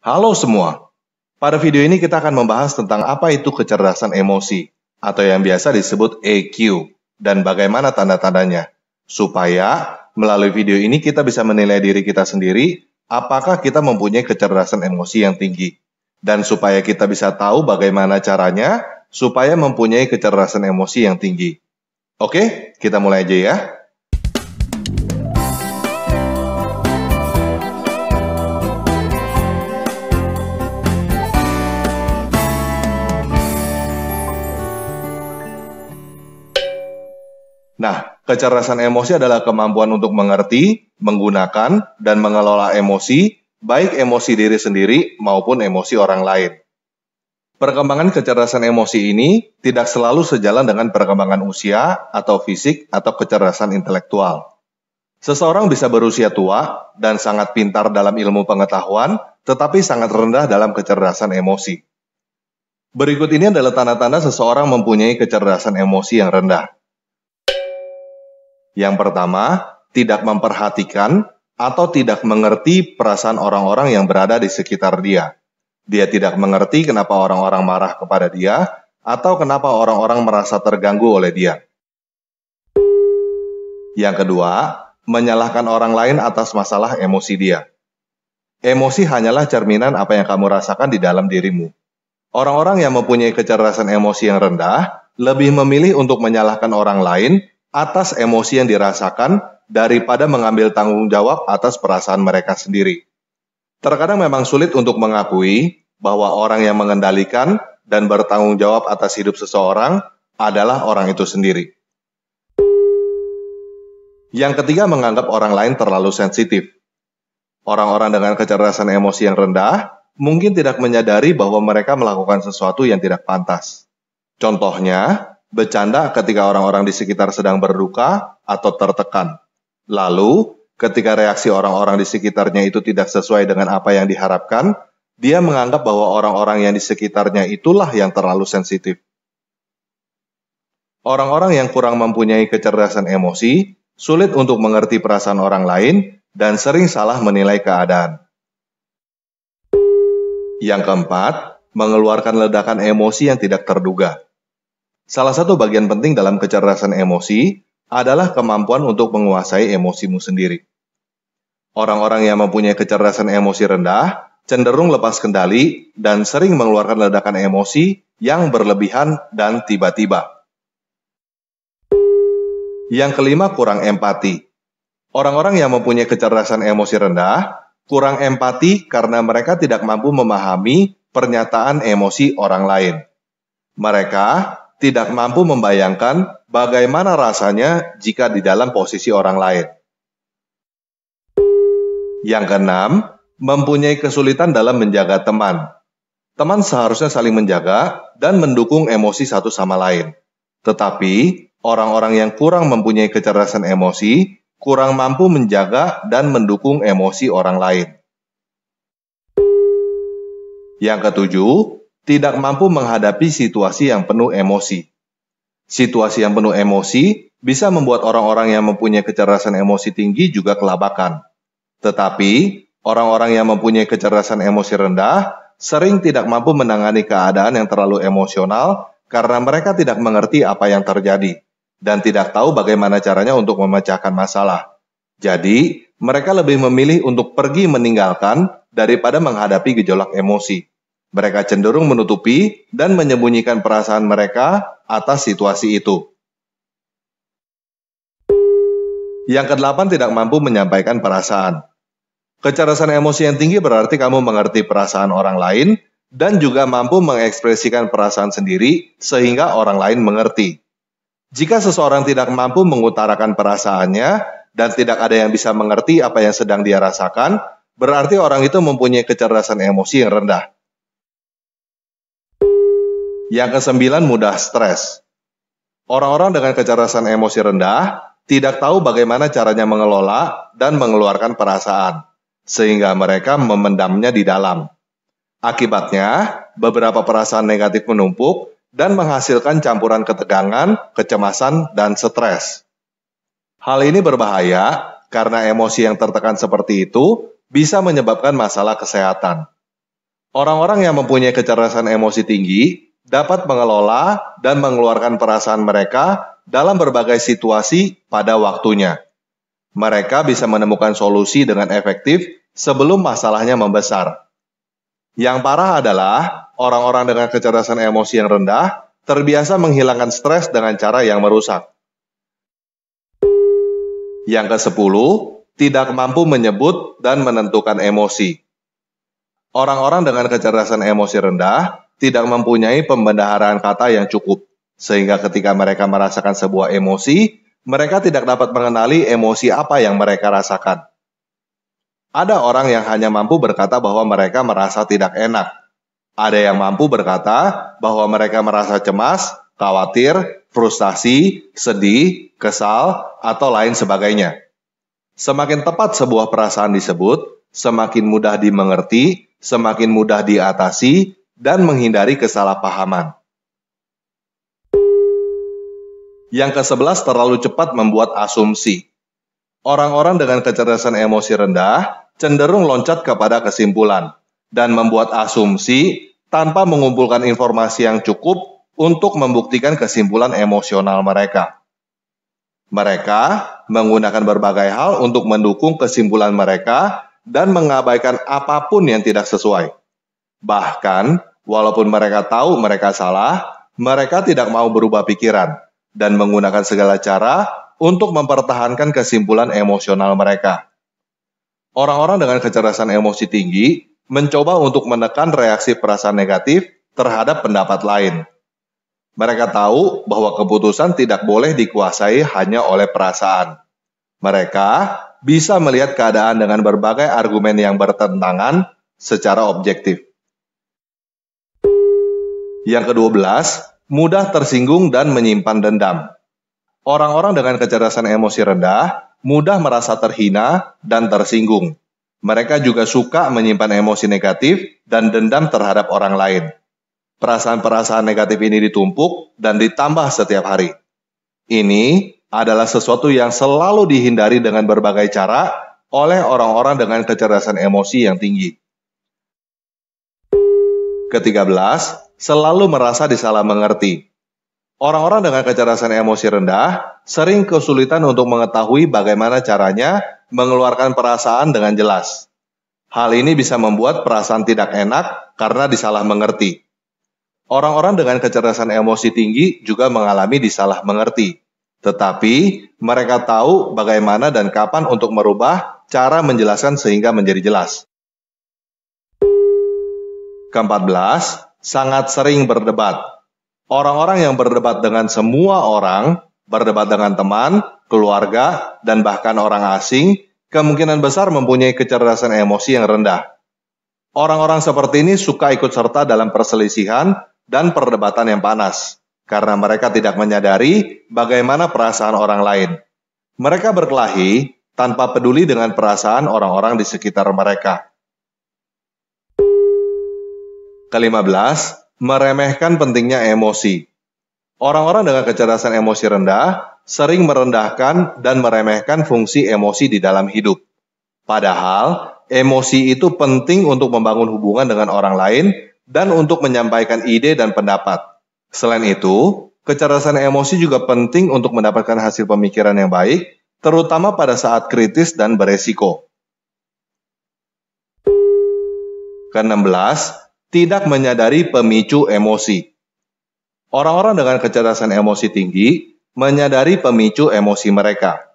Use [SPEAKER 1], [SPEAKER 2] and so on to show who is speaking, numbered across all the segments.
[SPEAKER 1] Halo semua. Pada video ini kita akan membahas tentang apa itu kecerdasan emosi atau yang biasa disebut EQ dan bagaimana tanda-tandanya. Supaya melalui video ini kita bisa menilai diri kita sendiri apakah kita mempunyai kecerdasan emosi yang tinggi dan supaya kita bisa tahu bagaimana caranya supaya mempunyai kecerdasan emosi yang tinggi. Oke, kita mulai aja ya. Kecerdasan emosi adalah kemampuan untuk mengerti, menggunakan, dan mengelola emosi, baik emosi diri sendiri maupun emosi orang lain. Perkembangan kecerdasan emosi ini tidak selalu sejalan dengan perkembangan usia atau fisik atau kecerdasan intelektual. Seseorang bisa berusia tua dan sangat pintar dalam ilmu pengetahuan, tetapi sangat rendah dalam kecerdasan emosi. Berikut ini adalah tanda-tanda seseorang mempunyai kecerdasan emosi yang rendah. Yang pertama, tidak memperhatikan atau tidak mengerti perasaan orang-orang yang berada di sekitar dia. Dia tidak mengerti kenapa orang-orang marah kepada dia atau kenapa orang-orang merasa terganggu oleh dia. Yang kedua, menyalahkan orang lain atas masalah emosi dia. Emosi hanyalah cerminan apa yang kamu rasakan di dalam dirimu. Orang-orang yang mempunyai kecerdasan emosi yang rendah lebih memilih untuk menyalahkan orang lain atas emosi yang dirasakan daripada mengambil tanggung jawab atas perasaan mereka sendiri. Terkadang memang sulit untuk mengakui bahwa orang yang mengendalikan dan bertanggung jawab atas hidup seseorang adalah orang itu sendiri. Yang ketiga, menganggap orang lain terlalu sensitif. Orang-orang dengan kecerdasan emosi yang rendah mungkin tidak menyadari bahwa mereka melakukan sesuatu yang tidak pantas. Contohnya, Bercanda ketika orang-orang di sekitar sedang berduka atau tertekan. Lalu, ketika reaksi orang-orang di sekitarnya itu tidak sesuai dengan apa yang diharapkan, dia menganggap bahwa orang-orang yang di sekitarnya itulah yang terlalu sensitif. Orang-orang yang kurang mempunyai kecerdasan emosi sulit untuk mengerti perasaan orang lain dan sering salah menilai keadaan. Yang keempat, mengeluarkan ledakan emosi yang tidak terduga. Salah satu bagian penting dalam kecerdasan emosi adalah kemampuan untuk menguasai emosimu sendiri. Orang-orang yang mempunyai kecerdasan emosi rendah cenderung lepas kendali dan sering mengeluarkan ledakan emosi yang berlebihan dan tiba-tiba. Yang kelima, kurang empati. Orang-orang yang mempunyai kecerdasan emosi rendah kurang empati karena mereka tidak mampu memahami pernyataan emosi orang lain. Mereka tidak mampu membayangkan bagaimana rasanya jika di dalam posisi orang lain. Yang keenam, mempunyai kesulitan dalam menjaga teman. Teman seharusnya saling menjaga dan mendukung emosi satu sama lain. Tetapi, orang-orang yang kurang mempunyai kecerdasan emosi kurang mampu menjaga dan mendukung emosi orang lain. Yang ketujuh, tidak mampu menghadapi situasi yang penuh emosi. Situasi yang penuh emosi bisa membuat orang-orang yang mempunyai kecerdasan emosi tinggi juga kelabakan. Tetapi, orang-orang yang mempunyai kecerdasan emosi rendah sering tidak mampu menangani keadaan yang terlalu emosional karena mereka tidak mengerti apa yang terjadi dan tidak tahu bagaimana caranya untuk memecahkan masalah. Jadi, mereka lebih memilih untuk pergi meninggalkan daripada menghadapi gejolak emosi. Mereka cenderung menutupi dan menyembunyikan perasaan mereka atas situasi itu. Yang kedelapan, tidak mampu menyampaikan perasaan. Kecerdasan emosi yang tinggi berarti kamu mengerti perasaan orang lain dan juga mampu mengekspresikan perasaan sendiri sehingga orang lain mengerti. Jika seseorang tidak mampu mengutarakan perasaannya dan tidak ada yang bisa mengerti apa yang sedang dia rasakan, berarti orang itu mempunyai kecerdasan emosi yang rendah. Yang kesembilan mudah stres. Orang-orang dengan kecerdasan emosi rendah tidak tahu bagaimana caranya mengelola dan mengeluarkan perasaan, sehingga mereka memendamnya di dalam. Akibatnya, beberapa perasaan negatif menumpuk dan menghasilkan campuran ketegangan, kecemasan, dan stres. Hal ini berbahaya karena emosi yang tertekan seperti itu bisa menyebabkan masalah kesehatan. Orang-orang yang mempunyai kecerdasan emosi tinggi dapat mengelola dan mengeluarkan perasaan mereka dalam berbagai situasi pada waktunya. Mereka bisa menemukan solusi dengan efektif sebelum masalahnya membesar. Yang parah adalah orang-orang dengan kecerdasan emosi yang rendah terbiasa menghilangkan stres dengan cara yang merusak. Yang ke-10, tidak mampu menyebut dan menentukan emosi. Orang-orang dengan kecerdasan emosi rendah tidak mempunyai pembendaharaan kata yang cukup, sehingga ketika mereka merasakan sebuah emosi, mereka tidak dapat mengenali emosi apa yang mereka rasakan. Ada orang yang hanya mampu berkata bahwa mereka merasa tidak enak. Ada yang mampu berkata bahwa mereka merasa cemas, khawatir, frustasi, sedih, kesal, atau lain sebagainya. Semakin tepat sebuah perasaan disebut, semakin mudah dimengerti, semakin mudah diatasi, dan menghindari kesalahpahaman. Yang ke-11 terlalu cepat membuat asumsi. Orang-orang dengan kecerdasan emosi rendah cenderung loncat kepada kesimpulan dan membuat asumsi tanpa mengumpulkan informasi yang cukup untuk membuktikan kesimpulan emosional mereka. Mereka menggunakan berbagai hal untuk mendukung kesimpulan mereka dan mengabaikan apapun yang tidak sesuai. Bahkan, Walaupun mereka tahu mereka salah, mereka tidak mau berubah pikiran dan menggunakan segala cara untuk mempertahankan kesimpulan emosional mereka. Orang-orang dengan kecerdasan emosi tinggi mencoba untuk menekan reaksi perasaan negatif terhadap pendapat lain. Mereka tahu bahwa keputusan tidak boleh dikuasai hanya oleh perasaan. Mereka bisa melihat keadaan dengan berbagai argumen yang bertentangan secara objektif. Yang ke-12, mudah tersinggung dan menyimpan dendam. Orang-orang dengan kecerdasan emosi rendah mudah merasa terhina dan tersinggung. Mereka juga suka menyimpan emosi negatif dan dendam terhadap orang lain. Perasaan-perasaan negatif ini ditumpuk dan ditambah setiap hari. Ini adalah sesuatu yang selalu dihindari dengan berbagai cara oleh orang-orang dengan kecerdasan emosi yang tinggi. Ketiga belas, selalu merasa disalah mengerti. Orang-orang dengan kecerdasan emosi rendah sering kesulitan untuk mengetahui bagaimana caranya mengeluarkan perasaan dengan jelas. Hal ini bisa membuat perasaan tidak enak karena disalah mengerti. Orang-orang dengan kecerdasan emosi tinggi juga mengalami disalah mengerti. Tetapi mereka tahu bagaimana dan kapan untuk merubah cara menjelaskan sehingga menjadi jelas. Keempat belas, sangat sering berdebat. Orang-orang yang berdebat dengan semua orang, berdebat dengan teman, keluarga, dan bahkan orang asing, kemungkinan besar mempunyai kecerdasan emosi yang rendah. Orang-orang seperti ini suka ikut serta dalam perselisihan dan perdebatan yang panas, karena mereka tidak menyadari bagaimana perasaan orang lain. Mereka berkelahi tanpa peduli dengan perasaan orang-orang di sekitar mereka. Kelima belas, meremehkan pentingnya emosi. Orang-orang dengan kecerdasan emosi rendah sering merendahkan dan meremehkan fungsi emosi di dalam hidup. Padahal, emosi itu penting untuk membangun hubungan dengan orang lain dan untuk menyampaikan ide dan pendapat. Selain itu, kecerdasan emosi juga penting untuk mendapatkan hasil pemikiran yang baik, terutama pada saat kritis dan beresiko. Ke-16, tidak menyadari pemicu emosi. Orang-orang dengan kecerdasan emosi tinggi menyadari pemicu emosi mereka.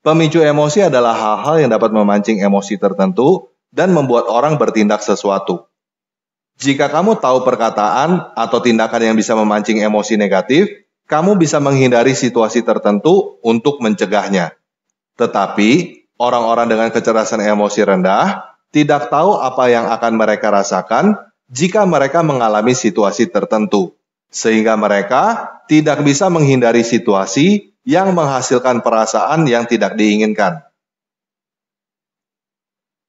[SPEAKER 1] Pemicu emosi adalah hal-hal yang dapat memancing emosi tertentu dan membuat orang bertindak sesuatu. Jika kamu tahu perkataan atau tindakan yang bisa memancing emosi negatif, kamu bisa menghindari situasi tertentu untuk mencegahnya. Tetapi, orang-orang dengan kecerdasan emosi rendah tidak tahu apa yang akan mereka rasakan jika mereka mengalami situasi tertentu, sehingga mereka tidak bisa menghindari situasi yang menghasilkan perasaan yang tidak diinginkan.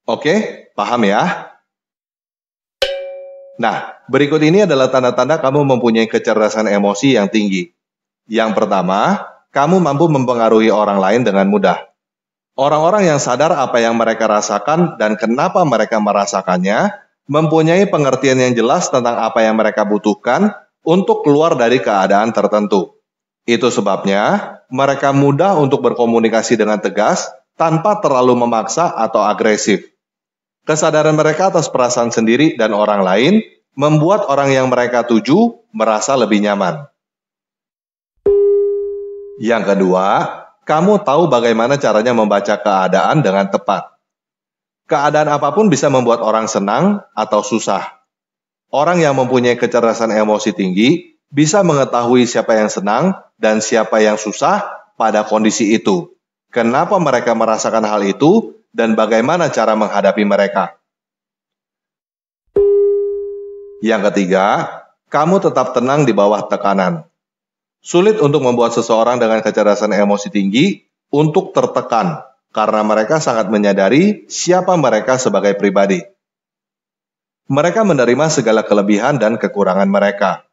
[SPEAKER 1] Oke, paham ya? Nah, berikut ini adalah tanda-tanda kamu mempunyai kecerdasan emosi yang tinggi. Yang pertama, kamu mampu mempengaruhi orang lain dengan mudah. Orang-orang yang sadar apa yang mereka rasakan dan kenapa mereka merasakannya mempunyai pengertian yang jelas tentang apa yang mereka butuhkan untuk keluar dari keadaan tertentu. Itu sebabnya mereka mudah untuk berkomunikasi dengan tegas tanpa terlalu memaksa atau agresif. Kesadaran mereka atas perasaan sendiri dan orang lain membuat orang yang mereka tuju merasa lebih nyaman. Yang kedua, kamu tahu bagaimana caranya membaca keadaan dengan tepat. Keadaan apapun bisa membuat orang senang atau susah. Orang yang mempunyai kecerdasan emosi tinggi bisa mengetahui siapa yang senang dan siapa yang susah pada kondisi itu. Kenapa mereka merasakan hal itu dan bagaimana cara menghadapi mereka? Yang ketiga, kamu tetap tenang di bawah tekanan. Sulit untuk membuat seseorang dengan kecerdasan emosi tinggi untuk tertekan karena mereka sangat menyadari siapa mereka sebagai pribadi. Mereka menerima segala kelebihan dan kekurangan mereka.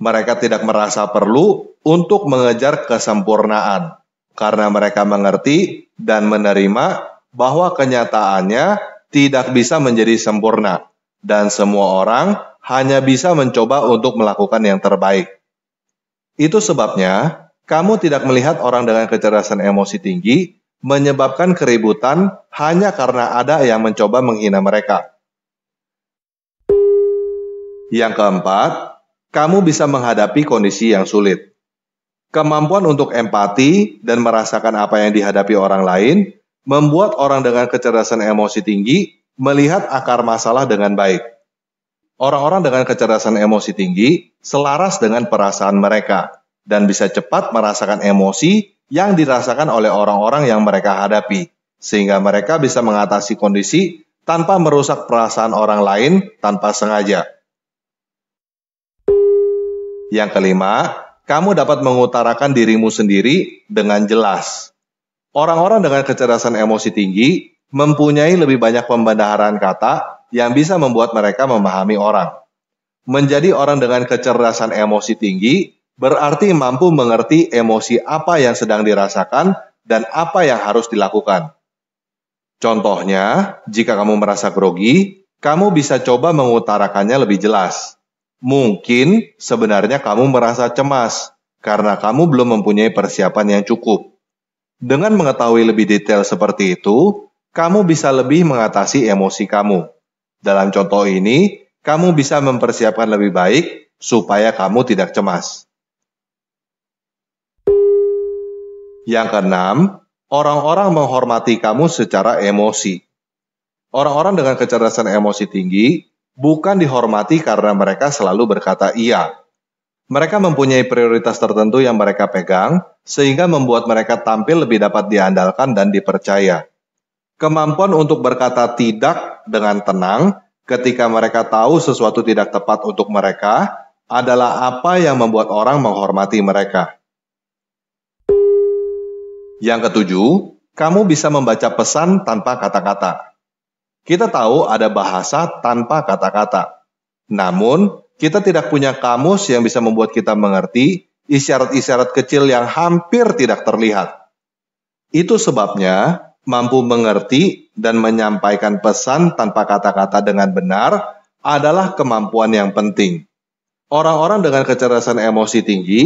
[SPEAKER 1] Mereka tidak merasa perlu untuk mengejar kesempurnaan karena mereka mengerti dan menerima bahwa kenyataannya tidak bisa menjadi sempurna, dan semua orang hanya bisa mencoba untuk melakukan yang terbaik. Itu sebabnya kamu tidak melihat orang dengan kecerdasan emosi tinggi menyebabkan keributan hanya karena ada yang mencoba menghina mereka. Yang keempat, kamu bisa menghadapi kondisi yang sulit. Kemampuan untuk empati dan merasakan apa yang dihadapi orang lain membuat orang dengan kecerdasan emosi tinggi melihat akar masalah dengan baik. Orang-orang dengan kecerdasan emosi tinggi selaras dengan perasaan mereka dan bisa cepat merasakan emosi yang dirasakan oleh orang-orang yang mereka hadapi, sehingga mereka bisa mengatasi kondisi tanpa merusak perasaan orang lain tanpa sengaja. Yang kelima, kamu dapat mengutarakan dirimu sendiri dengan jelas. Orang-orang dengan kecerdasan emosi tinggi mempunyai lebih banyak pembendaharaan kata yang bisa membuat mereka memahami orang. Menjadi orang dengan kecerdasan emosi tinggi berarti mampu mengerti emosi apa yang sedang dirasakan dan apa yang harus dilakukan. Contohnya, jika kamu merasa grogi, kamu bisa coba mengutarakannya lebih jelas. Mungkin sebenarnya kamu merasa cemas karena kamu belum mempunyai persiapan yang cukup. Dengan mengetahui lebih detail seperti itu, kamu bisa lebih mengatasi emosi kamu. Dalam contoh ini, kamu bisa mempersiapkan lebih baik supaya kamu tidak cemas. Yang keenam, orang-orang menghormati kamu secara emosi. Orang-orang dengan kecerdasan emosi tinggi bukan dihormati karena mereka selalu berkata iya. Mereka mempunyai prioritas tertentu yang mereka pegang, sehingga membuat mereka tampil lebih dapat diandalkan dan dipercaya. Kemampuan untuk berkata tidak dengan tenang ketika mereka tahu sesuatu tidak tepat untuk mereka adalah apa yang membuat orang menghormati mereka. Yang ketujuh, kamu bisa membaca pesan tanpa kata-kata. Kita tahu ada bahasa tanpa kata-kata. Namun, kita tidak punya kamus yang bisa membuat kita mengerti isyarat-isyarat kecil yang hampir tidak terlihat. Itu sebabnya mampu mengerti dan menyampaikan pesan tanpa kata-kata dengan benar adalah kemampuan yang penting. Orang-orang dengan kecerdasan emosi tinggi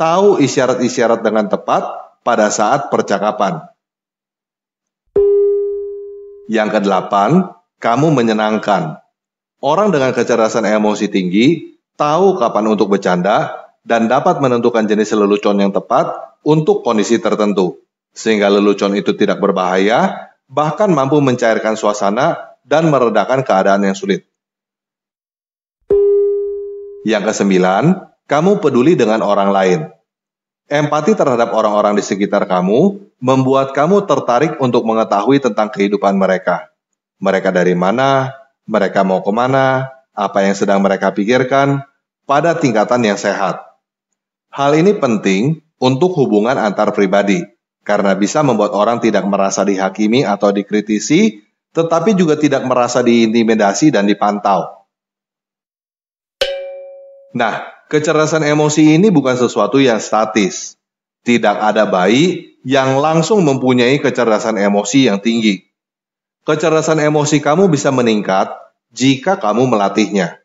[SPEAKER 1] tahu isyarat-isyarat dengan tepat pada saat percakapan. Yang kedelapan, kamu menyenangkan. Orang dengan kecerdasan emosi tinggi tahu kapan untuk bercanda dan dapat menentukan jenis lelucon yang tepat untuk kondisi tertentu, sehingga lelucon itu tidak berbahaya, bahkan mampu mencairkan suasana dan meredakan keadaan yang sulit. Yang kesembilan, kamu peduli dengan orang lain. Empati terhadap orang-orang di sekitar kamu membuat kamu tertarik untuk mengetahui tentang kehidupan mereka. Mereka dari mana, mereka mau kemana, apa yang sedang mereka pikirkan, pada tingkatan yang sehat. Hal ini penting untuk hubungan antar pribadi, karena bisa membuat orang tidak merasa dihakimi atau dikritisi, tetapi juga tidak merasa diintimidasi dan dipantau. Nah, kecerdasan emosi ini bukan sesuatu yang statis. Tidak ada bayi yang langsung mempunyai kecerdasan emosi yang tinggi. Kecerdasan emosi kamu bisa meningkat jika kamu melatihnya.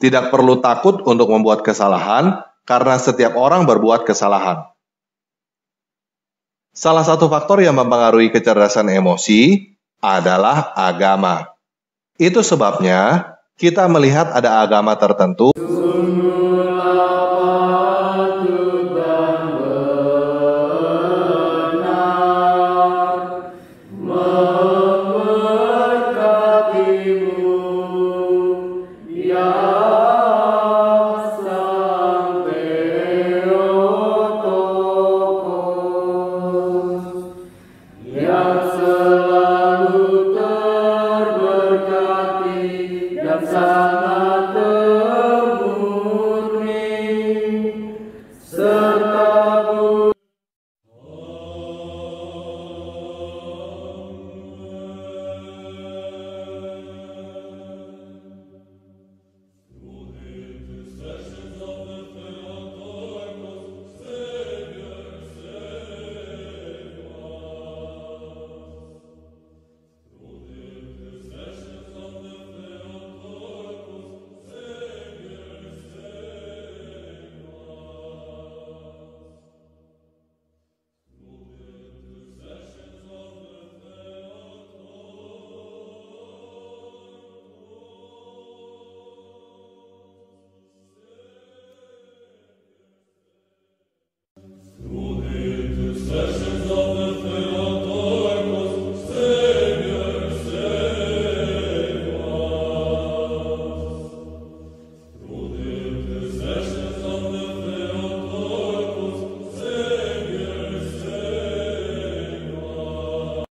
[SPEAKER 1] Tidak perlu takut untuk membuat kesalahan karena setiap orang berbuat kesalahan. Salah satu faktor yang mempengaruhi kecerdasan emosi adalah agama. Itu sebabnya kita melihat ada agama tertentu.